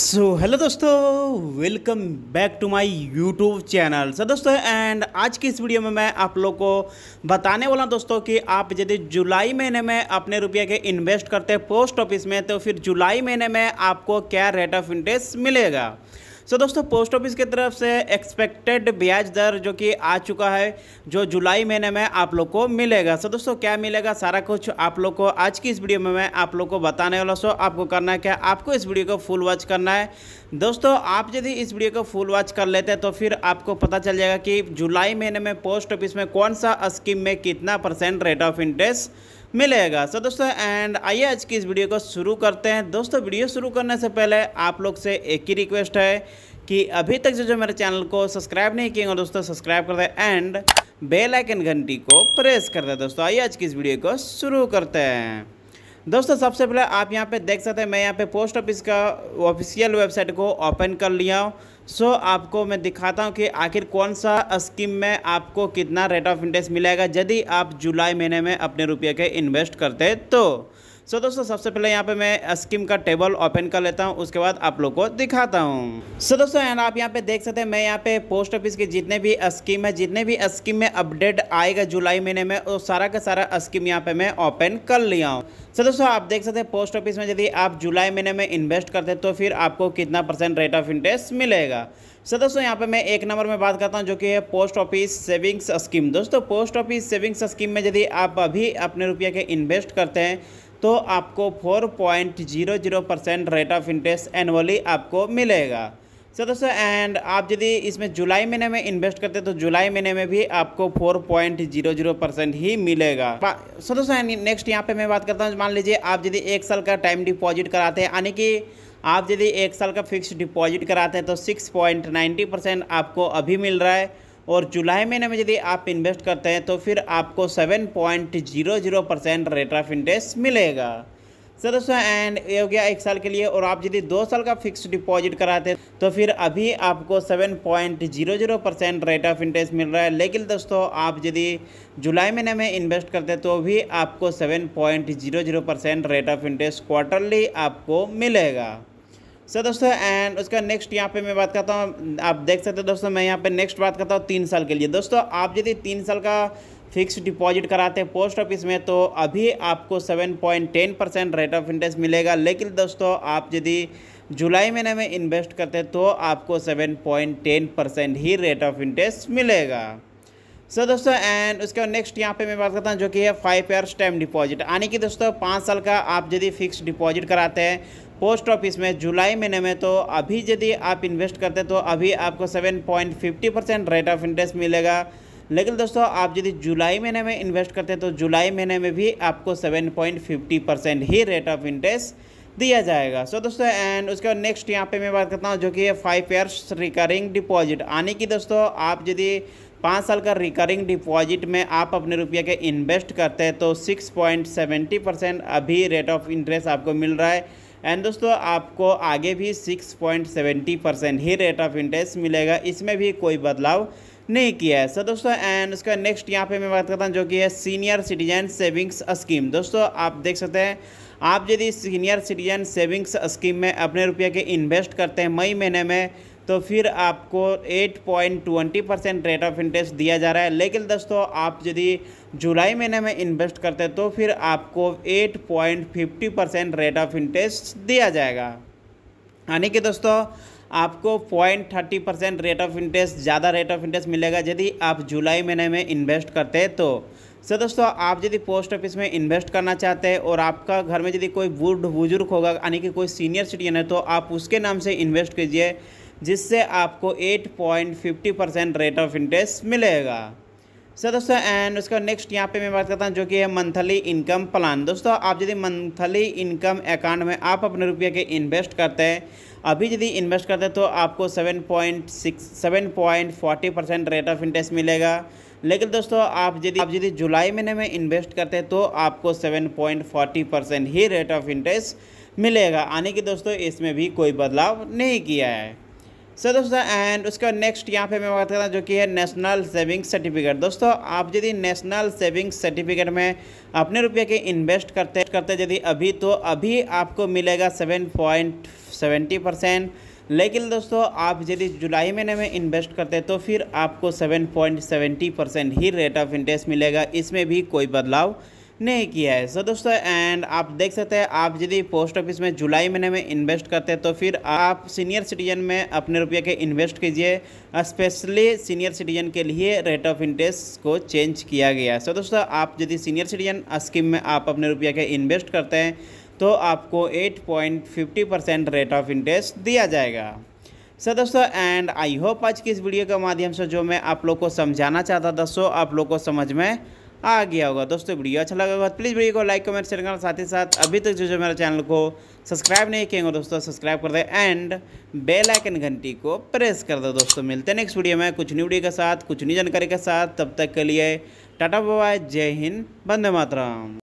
सो so, hello दोस्तों welcome back to my YouTube channel sir दोस्तों and आज की इस वीडियो में मैं आप लोग को बताने वाला हूँ दोस्तों कि आप यदि जुलाई महीने में अपने रुपये के इन्वेस्ट करते हैं पोस्ट ऑफिस में तो फिर जुलाई महीने में आपको क्या रेट ऑफ इंटरेस्ट मिलेगा सो so, दोस्तों पोस्ट ऑफिस की तरफ से एक्सपेक्टेड ब्याज दर जो कि आ चुका है जो जुलाई महीने में आप लोग को मिलेगा सो so, दोस्तों क्या मिलेगा सारा कुछ आप लोग को आज की इस वीडियो में मैं आप लोग को बताने वाला सो आपको करना है क्या आपको इस वीडियो को फुल वॉच करना है दोस्तों आप यदि इस वीडियो को फुल वॉच कर लेते हैं तो फिर आपको पता चल जाएगा कि जुलाई महीने में पोस्ट ऑफिस में कौन सा स्कीम में कितना परसेंट रेट ऑफ इंटरेस्ट मिलेगा सो दोस्तों एंड आइए आज की इस वीडियो को शुरू करते हैं दोस्तों वीडियो शुरू करने से पहले आप लोग से एक ही रिक्वेस्ट है कि अभी तक जो जो मेरे चैनल को सब्सक्राइब नहीं किए दोस्तों सब्सक्राइब कर दे एंड बेल आइकन घंटी को प्रेस कर दे दोस्तों आइए आज की इस वीडियो को शुरू करते हैं दोस्तों सबसे पहले आप यहाँ पे देख सकते हैं मैं यहाँ पे पोस्ट ऑफिस का ऑफिशियल वेबसाइट को ओपन कर लिया हूँ सो so, आपको मैं दिखाता हूँ कि आखिर कौन सा स्कीम में आपको कितना रेट ऑफ इंटरेस्ट मिलेगा यदि आप जुलाई महीने में अपने रुपये के इन्वेस्ट करते तो सो so, दोस्तों सबसे पहले यहाँ पे मैं स्कीम का टेबल ओपन कर लेता हूँ उसके बाद आप लोग को दिखाता हूँ सो so, दोस्तों यार आप यहाँ पे देख सकते हैं मैं यहाँ पे पोस्ट ऑफिस के जितने भी स्कीम है जितने भी स्कीम में अपडेट आएगा जुलाई महीने में वो सारा का सारा स्कीम यहाँ पे मैं ओपन कर लिया हूँ सो so, दोस्तों आप देख सकते हैं पोस्ट ऑफिस में यदि आप जुलाई महीने में इन्वेस्ट करते हैं तो फिर आपको कितना परसेंट रेट ऑफ इंटरेस्ट मिलेगा सो so, दोस्तों यहाँ पे मैं एक नंबर में बात करता हूँ जो कि है पोस्ट ऑफिस सेविंग्स स्कीम दोस्तों पोस्ट ऑफिस सेविंग्स स्कीम में यदि आप अभी अपने रुपया के इन्वेस्ट करते हैं तो आपको 4.00 percent rate of interest annually आपको मिलेगा सर दोस्तों एंड आप यदि इसमें जुलाई महीने में इन्वेस्ट करते तो जुलाई महीने में भी आपको 4.00 परसेंट ही मिलेगा सर दोस्तों एंड नेक्स्ट यहाँ पे मैं बात करता हूँ मान लीजिए आप यदि एक साल का टाइम डिपॉजिट कराते हैं यानी कि आप यदि एक साल का फिक्स डिपॉजिट कराते हैं तो सिक्स परसेंट आपको अभी मिल रहा है और जुलाई महीने में यदि आप इन्वेस्ट करते हैं तो फिर आपको seven point zero zero percent rate of interest मिलेगा सर दोस्तों एंड ये हो गया एक साल के लिए और आप यदि दो साल का फिक्स डिपॉजिट कराते हैं तो फिर अभी आपको seven point zero zero percent rate of interest मिल रहा है लेकिन दोस्तों आप यदि जुलाई महीने में इन्वेस्ट करते हैं तो भी आपको seven point zero zero percent rate of interest quarterly आपको मिलेगा सर दोस्तों एंड उसका नेक्स्ट यहाँ पे मैं बात करता हूँ आप देख सकते हो दोस्तों मैं यहाँ पे नेक्स्ट बात करता हूँ तीन साल के लिए दोस्तों आप यदि तीन साल का फिक्स डिपॉजिट कराते हैं पोस्ट ऑफिस में तो अभी आपको 7.10 परसेंट रेट ऑफ इंटरेस्ट मिलेगा लेकिन दोस्तों आप यदि जुलाई महीने में इन्वेस्ट करते हैं तो आपको सेवन परसेंट ही रेट ऑफ इंटरेस्ट मिलेगा सर दोस्तों एंड उसके बाद नेक्स्ट यहाँ पे मैं बात करता हूँ जो कि है फाइव ईयर्स टाइम डिपॉजिट यानी कि दोस्तों पाँच साल का आप यदि फिक्स डिपॉजिट कराते हैं पोस्ट ऑफिस में जुलाई महीने में तो अभी यदि आप इन्वेस्ट करते हैं तो अभी आपको seven point fifty percent rate of interest मिलेगा लेकिन दोस्तों आप यदि जुलाई महीने में इन्वेस्ट करते हैं तो जुलाई महीने में भी आपको सेवन पॉइंट फिफ्टी परसेंट ही रेट ऑफ इंटरेस्ट दिया जाएगा सो so, दोस्तों एंड उसके बाद नेक्स्ट तो यहाँ पे मैं बात करता हूँ जो कि है फाइव ईयर्स रिकरिंग डिपॉजिट यानी कि दोस्तों आप यदि पाँच साल का रिकरिंग डिपॉजिट में आप अपने रुपये के इन्वेस्ट करते हैं तो सिक्स पॉइंट सेवेंटी परसेंट अभी रेट ऑफ इंटरेस्ट आपको मिल रहा है एंड दोस्तों आपको आगे भी सिक्स पॉइंट सेवेंटी परसेंट ही रेट ऑफ इंटरेस्ट मिलेगा इसमें भी कोई बदलाव नहीं किया है सर दोस्तों एंड उसका नेक्स्ट यहाँ पे मैं बात करता हूँ जो कि है सीनियर सिटीजन सेविंग्स स्कीम दोस्तों आप देख सकते हैं आप यदि सीनियर सिटीजन सेविंग्स स्कीम में अपने रुपये के इन्वेस्ट करते हैं मई महीने में तो फिर आपको 8.20 परसेंट रेट ऑफ इंटरेस्ट दिया जा रहा है लेकिन दोस्तों आप यदि जुलाई महीने में इन्वेस्ट करते हैं तो फिर आपको 8.50 परसेंट रेट ऑफ इंटरेस्ट दिया जाएगा यानी कि दोस्तों आपको point thirty percent rate of interest ज़्यादा रेट ऑफ इंटरेस्ट मिलेगा यदि आप जुलाई महीने में इन्वेस्ट करते हैं तो सर दोस्तों आप यदि पोस्ट ऑफिस में इन्वेस्ट करना चाहते हैं और आपका घर में यदि कोई बूढ़ बुजुर्ग होगा यानी कि कोई सीनियर सिटीजन है तो आप उसके नाम से इन्वेस्ट कीजिए जिससे आपको 8.50 परसेंट रेट ऑफ इंटरेस्ट मिलेगा सर दोस्तों एंड उसका नेक्स्ट यहाँ पे मैं बात करता हूँ जो कि है मंथली इनकम प्लान दोस्तों आप यदि मंथली इनकम अकाउंट में आप अपने रुपये के इन्वेस्ट करते हैं अभी यदि इन्वेस्ट करते हैं तो आपको seven point six seven point forty percent rate of interest मिलेगा लेकिन दोस्तों आप यदि आप यदि जुलाई महीने में इन्वेस्ट करते हैं तो आपको 7.40 परसेंट ही रेट ऑफ इंटरेस्ट मिलेगा यानी कि दोस्तों इसमें भी कोई बदलाव नहीं किया है सर दोस्तों एंड उसके बाद नेक्स्ट यहाँ पे मैं बात करता हूँ जो कि है नेशनल सेविंग सर्टिफिकेट दोस्तों आप यदि नेशनल सेविंग सर्टिफिकेट में अपने रुपये के इन्वेस्ट करते करते यदि अभी तो अभी आपको मिलेगा सेवन पॉइंट सेवेंटी परसेंट लेकिन दोस्तों आप यदि जुलाई महीने में इन्वेस्ट करते तो फिर आपको 7.70 परसेंट ही रेट ऑफ इंटरेस्ट मिलेगा इसमें भी कोई बदलाव नहीं किया है सो so, दोस्तों एंड आप देख सकते हैं आप यदि पोस्ट ऑफिस में जुलाई महीने में इन्वेस्ट करते हैं तो फिर आप सीनियर सिटीजन में अपने रुपये के इन्वेस्ट कीजिए स्पेशली सीनियर सिटीजन के लिए रेट ऑफ इंटरेस्ट को चेंज किया गया है so, सो दोस्तों आप यदि सीनियर सिटीजन स्कीम में आप अपने रुपये के इन्वेस्ट करते हैं तो आपको 8.50 परसेंट रेट ऑफ इंटरेस्ट दिया जाएगा सर दोस्तों एंड आई होप आज की इस वीडियो के माध्यम से जो मैं आप लोग को समझाना चाहता था आप लोग को समझ में आ गया होगा दोस्तों वीडियो अच्छा लगा होगा प्लीज़ वीडियो को लाइक कमेंट शेयर करना साथ ही साथ अभी तक जो जो मेरे चैनल को सब्सक्राइब नहीं किएंगे दोस्तों सब्सक्राइब कर दे एंड बेल आइकन घंटी को प्रेस कर दो दोस्तों मिलते हैं नेक्स्ट वीडियो में कुछ न्यू वीडियो के साथ कुछ न्यू जानकारी के साथ तब तक के लिए टाटा बाय जय हिंद बंदे मातराम